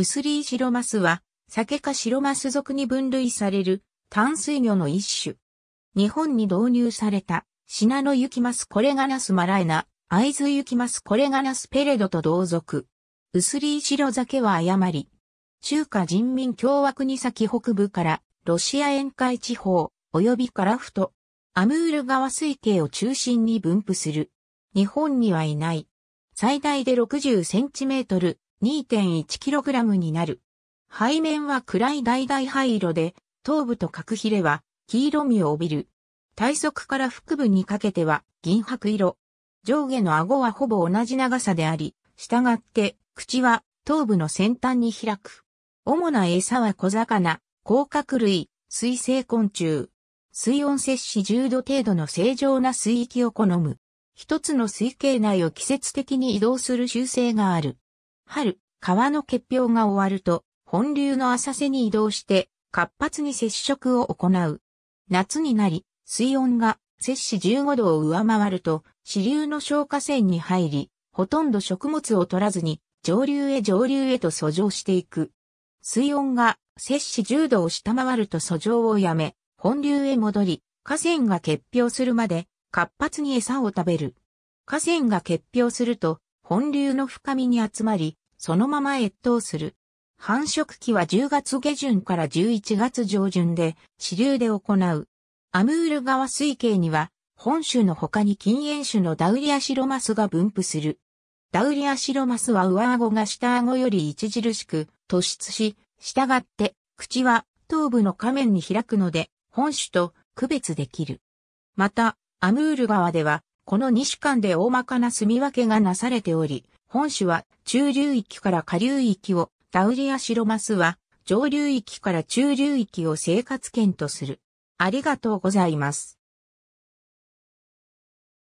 ウスリーシロマスは、酒か白マス属に分類される淡水魚の一種。日本に導入されたシナノユキマスコレガナスマラエナ、イ津ユキマスコレガナスペレドと同族。ウスリーシロ酒は誤り。中華人民共和国先北部からロシア沿海地方及びカラフト、アムール川水系を中心に分布する。日本にはいない。最大で60センチメートル、2.1kg になる。背面は暗い橙灰色で、頭部と角ひれは黄色みを帯びる。体側から腹部にかけては銀白色。上下の顎はほぼ同じ長さであり、従って口は頭部の先端に開く。主な餌は小魚、甲殻類、水生昆虫。水温摂氏10度程度の正常な水域を好む。一つの水系内を季節的に移動する習性がある。春、川の結氷が終わると、本流の浅瀬に移動して、活発に接触を行う。夏になり、水温が摂氏15度を上回ると、支流の消化栓に入り、ほとんど食物を取らずに、上流へ上流へと遡上していく。水温が摂氏10度を下回ると遡上をやめ、本流へ戻り、河川が結氷するまで活発に餌を食べる。河川が結氷すると本流の深みに集まり、そのまま越冬する。繁殖期は10月下旬から11月上旬で支流で行う。アムール川水系には本種の他に禁煙種のダウリアシロマスが分布する。ダウリアシロマスは上顎が下顎より著しく突出し、従って口は頭部の下面に開くので本種と区別できる。また、アムール川ではこの2種間で大まかな住み分けがなされており、本種は中流域から下流域を、ダウリアシロマスは上流域から中流域を生活圏とする。ありがとうございます。